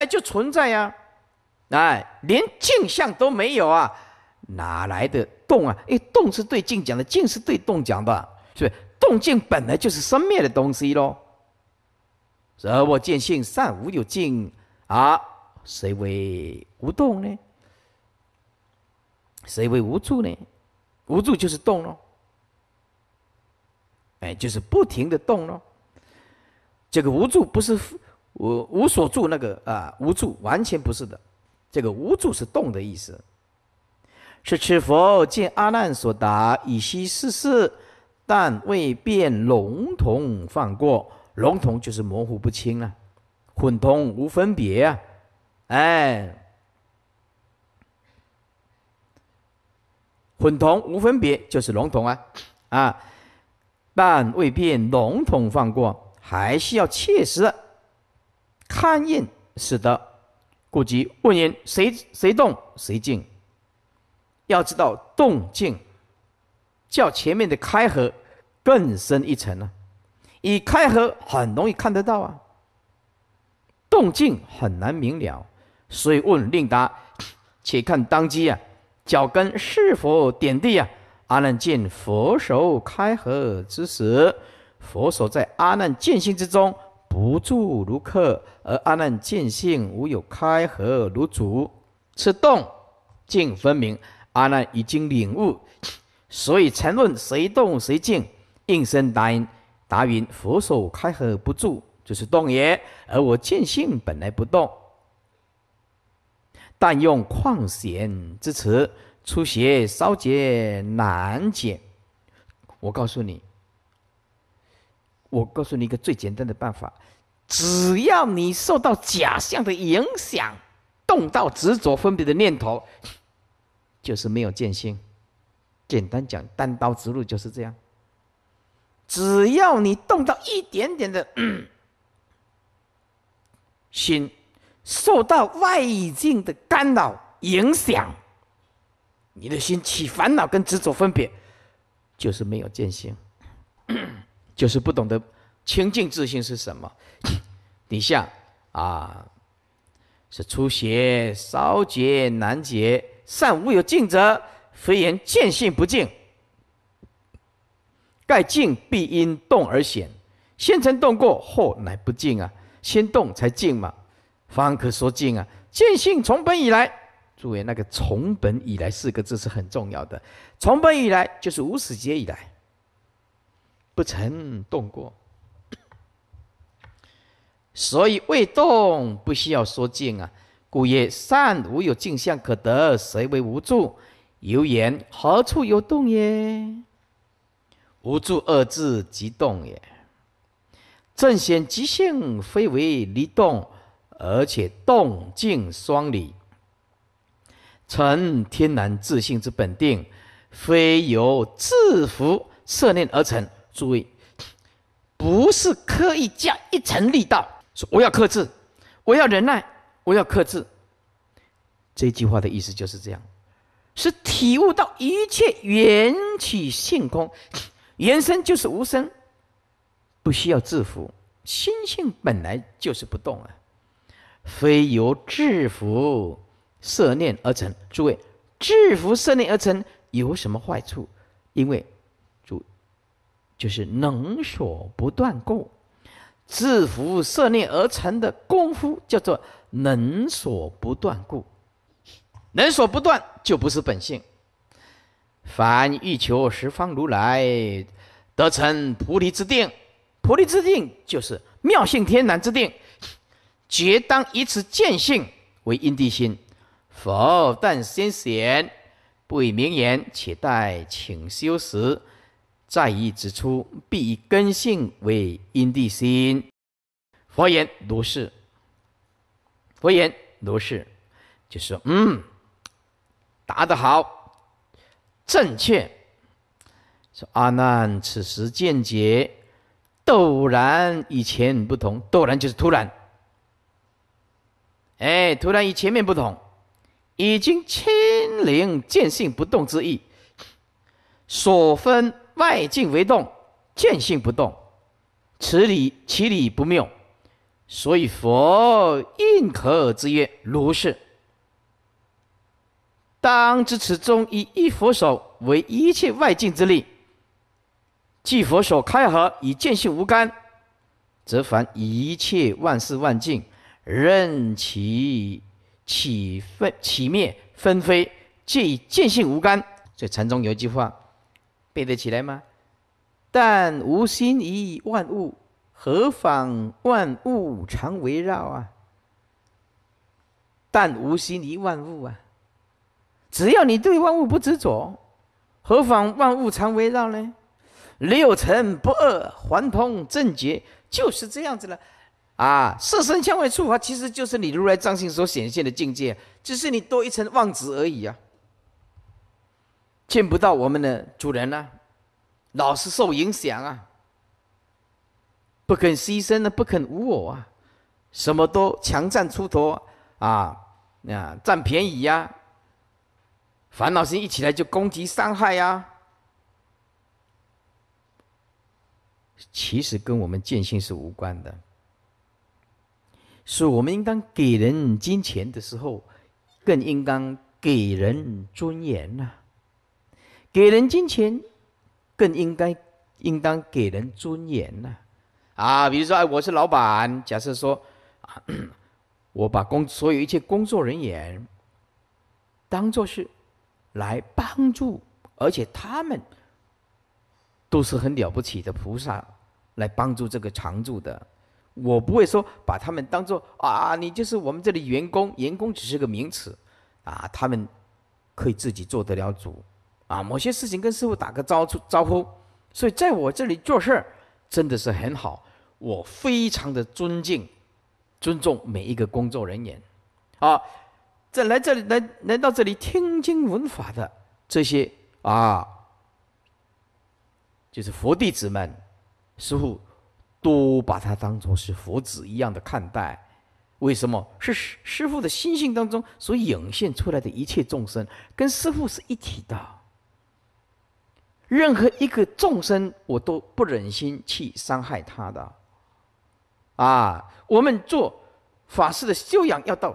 哎，就存在呀，哎，连镜像都没有啊，哪来的动啊？哎，动是对镜讲的，镜是对动讲的，所以动静本来就是生灭的东西喽。而我见性，善无有静，啊，谁为无动呢？谁为无助呢？无助就是动喽，哎，就是不停的动喽。这个无助不是。无无所住那个啊无助完全不是的，这个无助是动的意思。是持佛见阿难所答以息世事，但未变笼统放过，笼统就是模糊不清啊，混同无分别啊，哎，混同无分别就是笼统啊啊，但未变笼统放过，还是要切实。勘验使得，故即问言：谁谁动谁静？要知道动静，较前面的开合更深一层呢。以开合很容易看得到啊，动静很难明了。所以问令答：且看当机啊，脚跟是否点地啊？阿难见佛手开合之时，佛手在阿难见心之中。无住如客，而阿难见性无有开合如主，此动静分明。阿难已经领悟，所以承论谁动谁静？应声答应答云佛手开合不住，就是动也；而我见性本来不动。但用旷显之词，出邪烧解难解。”我告诉你。我告诉你一个最简单的办法：只要你受到假象的影响，动到执着分别的念头，就是没有见性。简单讲，单刀直入就是这样。只要你动到一点点的心，受到外境的干扰影响，你的心起烦恼跟执着分别，就是没有见性。就是不懂得清净自性是什么？底 下啊，是初邪、稍结、难邪，善无有尽者，非言见性不净。盖静必因动而显，先曾动过，后乃不静啊。先动才静嘛，方可说静啊。见性从本以来，诸位那个“从本以来”四个字是很重要的。从本以来就是无始劫以来。不曾动过，所以未动不需要说静啊。故曰：“善无有静相可得，谁为无助？”有言何处有动耶？无助二字即动也。正显即性，非为离动，而且动静双离。成天然自性之本定，非由自福设念而成。诸位，不是刻意加一层力道，说我要克制，我要忍耐，我要克制。这句话的意思就是这样，是体悟到一切缘起性空，缘生就是无生，不需要制服心性本来就是不动啊，非由制服色念而成。诸位，制服色念而成有什么坏处？因为。就是能所不断故，自缚设念而成的功夫，叫做能所不断故。能所不断就不是本性。凡欲求十方如来得成菩提之定，菩提之定就是妙性天然之定，决当以此见性为因地心。佛但先贤不以名言，且待请修时。再一指出，必以根性为因地心。佛言如是。佛言如是，就说嗯，答得好，正确。说阿难，此时见解陡然与前不同，陡然就是突然。哎，突然与前面不同，已经亲临见性不动之意，所分。外境为动，见性不动，此理其理不谬。所以佛应可尔之曰：如是。当知此中以一佛手为一切外境之力，即佛手开合与见性无干，则凡一切万事万境，任其起分起灭纷飞，即见性无干。所以禅中有句话。看得起来吗？但无心于万物，何妨万物常围绕啊？但无心于万物啊！只要你对万物不执着，何妨万物常围绕呢？六尘不二，还通正觉，就是这样子了啊！色身香味触法，其实就是你如来藏心所显现的境界，只是你多一层妄执而已啊！见不到我们的主人了，老是受影响啊！不肯牺牲呢，不肯无我啊，什么都强占出头啊，啊，占便宜呀！烦恼心一起来就攻击伤害呀！其实跟我们见性是无关的，是我们应当给人金钱的时候，更应当给人尊严呐！给人金钱，更应该、应当给人尊严呐！啊，比如说，哎，我是老板，假设说，啊，我把工所有一切工作人员当做是来帮助，而且他们都是很了不起的菩萨来帮助这个常住的，我不会说把他们当做啊，你就是我们这里员工，员工只是个名词，啊，他们可以自己做得了主。啊，某些事情跟师傅打个招招呼，所以在我这里做事真的是很好，我非常的尊敬、尊重每一个工作人员。啊，在来这里来来到这里听经闻法的这些啊，就是佛弟子们，师傅都把他当做是佛子一样的看待。为什么？是师傅的心性当中所涌现出来的一切众生，跟师傅是一体的。任何一个众生，我都不忍心去伤害他的。啊，我们做法师的修养要到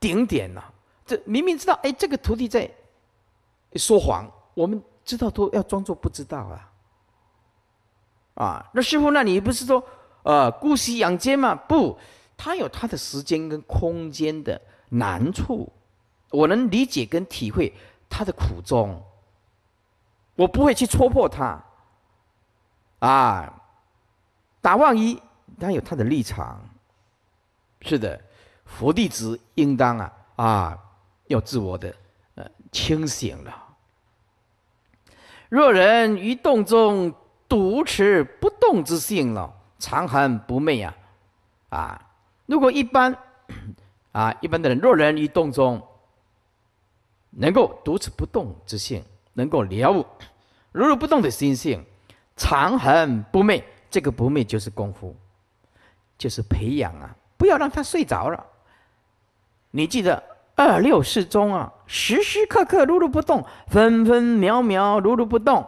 顶点了。这明明知道，哎，这个徒弟在说谎，我们知道都要装作不知道啊。啊，那师傅，那你不是说，呃，姑息养奸吗？不，他有他的时间跟空间的难处，我能理解跟体会他的苦衷。我不会去戳破他，啊，打万一他有他的立场，是的，佛弟子应当啊啊，要自我的呃清醒了。若人于动中独持不动之性了，常恒不昧呀，啊，如果一般啊一般的人，若人于动中能够独持不动之性。能够了悟，如如不动的心性，长恒不灭。这个不灭就是功夫，就是培养啊！不要让他睡着了。你记得二六四中啊，时时刻刻如如不动，分分秒秒如如不动。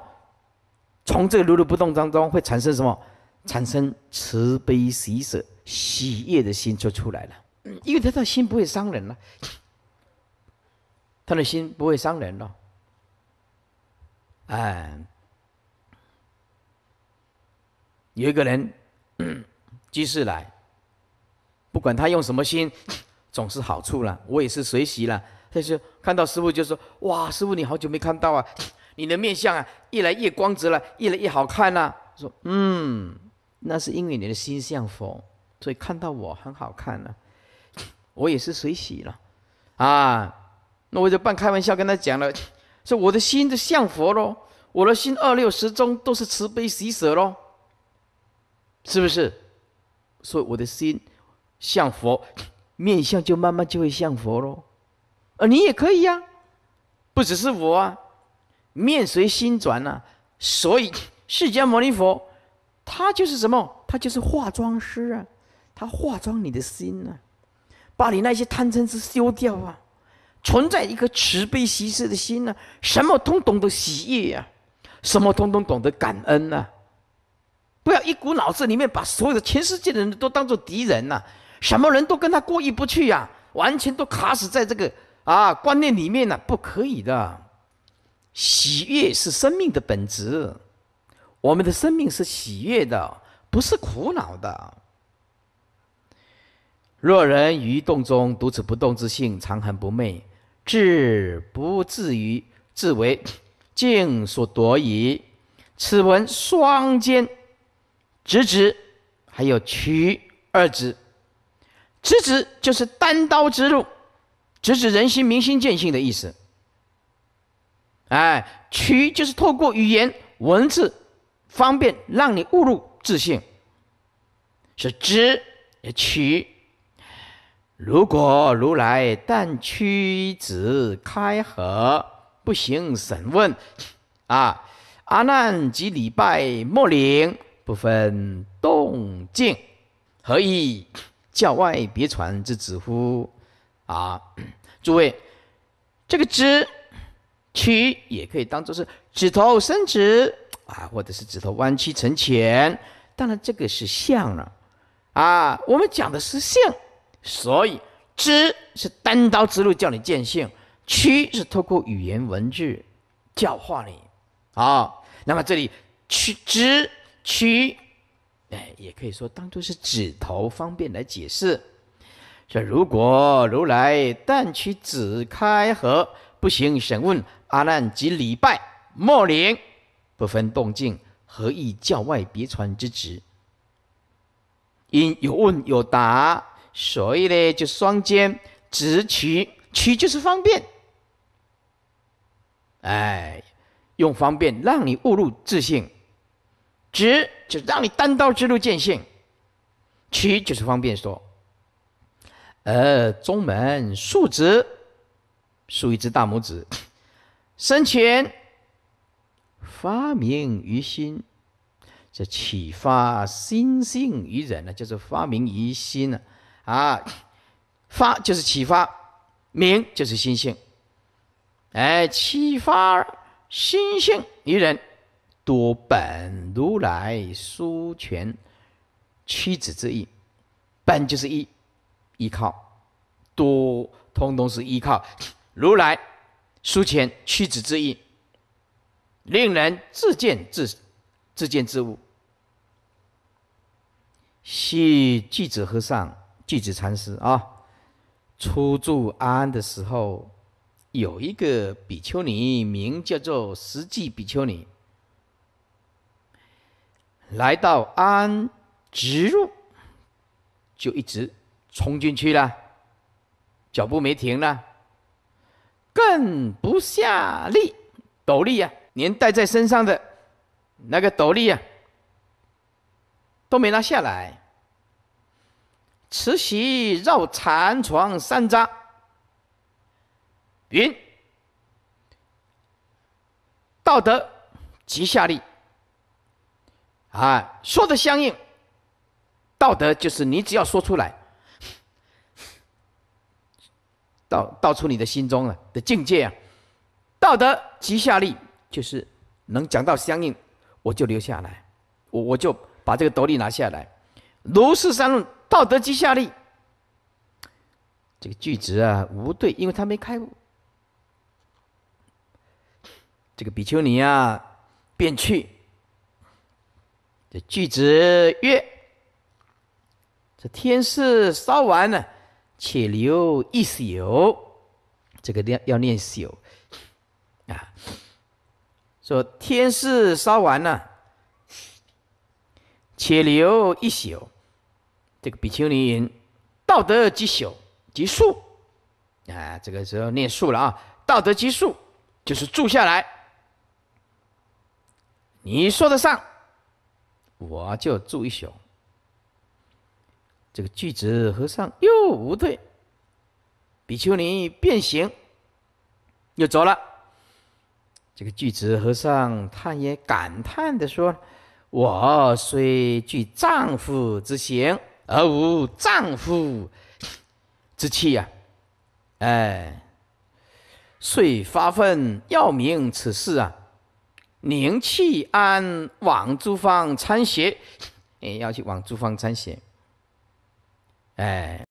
从这个如如不动当中，会产生什么？产生慈悲喜舍喜悦的心就出来了。因为他的心不会伤人了，他的心不会伤人了。哎，有一个人，居 士来，不管他用什么心，总是好处了。我也是随喜了。他就看到师傅就说哇，师傅你好久没看到啊，你的面相啊越来越光泽了，越来越好看呐。说嗯，那是因为你的心像佛，所以看到我很好看呢。我也是随喜了。啊，那我就半开玩笑跟他讲了。所以我的心就像佛喽，我的心二六十中都是慈悲喜舍喽，是不是？所以我的心像佛，面相就慢慢就会像佛喽。啊，你也可以呀，不只是我啊，面随心转呐。所以 释迦牟尼佛，他就是什么？他就是化妆师啊，他化妆你的心呐，把你那些贪嗔痴修掉啊。存在一颗慈悲喜舍的心呢？什么通懂得喜悦呀？什么通通懂得感恩呢？不要一股脑子里面把所有的全世界的人都当做敌人呐？什么人都跟他过意不去呀？完全都卡死在这个啊观念里面呢？不可以的。喜悦是生命的本质，我们的生命是喜悦的，不是苦恼的。若人于动中独此不动之性，常恒不昧。至不至于自为境所夺矣。此文双肩直指，还有曲二指。直指就是单刀直入，直指人心、明心见性的意思。哎，曲就是透过语言文字，方便让你误入自信，是直，也曲。如果如来但屈指开合，不行审问，啊，阿难及礼拜莫领，不分动静，何以教外别传之子乎？啊，诸位，这个“指”屈也可以当做是指头伸直啊，或者是指头弯曲成拳。当然，这个是相了啊，我们讲的是相。所以，知是单刀直入，叫你见性；屈是透过语言文字教化你。啊，那么这里屈知屈，哎，也可以说当做是指头方便来解释。说如果如来但屈指开合，不行审问阿难及礼拜，莫连不分动静，何以教外别传之职？因有问有答。所以呢，就双肩直取，取就是方便，哎，用方便让你误入自信；直就让你单刀直入见性；取就是方便说。而中门竖直，竖一只大拇指。生前发明于心，这启发心性于人呢，就是发明于心呢。啊，发就是启发，明就是心性。哎，启发心性，于人多本如来书权屈子之意。本就是依依靠，多通通是依靠如来书权屈子之意，令人自见自自见自悟。系记子和尚。句子禅师啊，初住安的时候，有一个比丘尼，名叫做实际比丘尼，来到安，直入，就一直冲进去了，脚步没停了，更不下力，斗笠呀，连带在身上的那个斗笠呀，都没拿下来。慈禧绕禅床三匝，云：道德即下力。啊，说的相应。道德就是你只要说出来，道道出你的心中的境界啊。道德即下力，就是能讲到相应，我就留下来，我我就把这个斗笠拿下来。如是三论。道德即下力，这个句子啊无对，因为他没开悟。这个比丘尼啊便去，这句子曰：“这天是烧完了，且留一宿。”这个念要念“宿”啊，说天是烧完了，且留一宿。这个比丘尼云：“道德即宿即宿，啊，这个时候念宿了啊。道德即宿，就是住下来。你说得上，我就住一宿。这个巨子和尚又不对，比丘尼变形又走了。这个巨子和尚他也感叹的说：我虽具丈夫之行。”而无丈夫之气呀！哎，遂发愤要明此事啊！宁弃安往诸方参邪？哎，要去往诸方参邪。哎。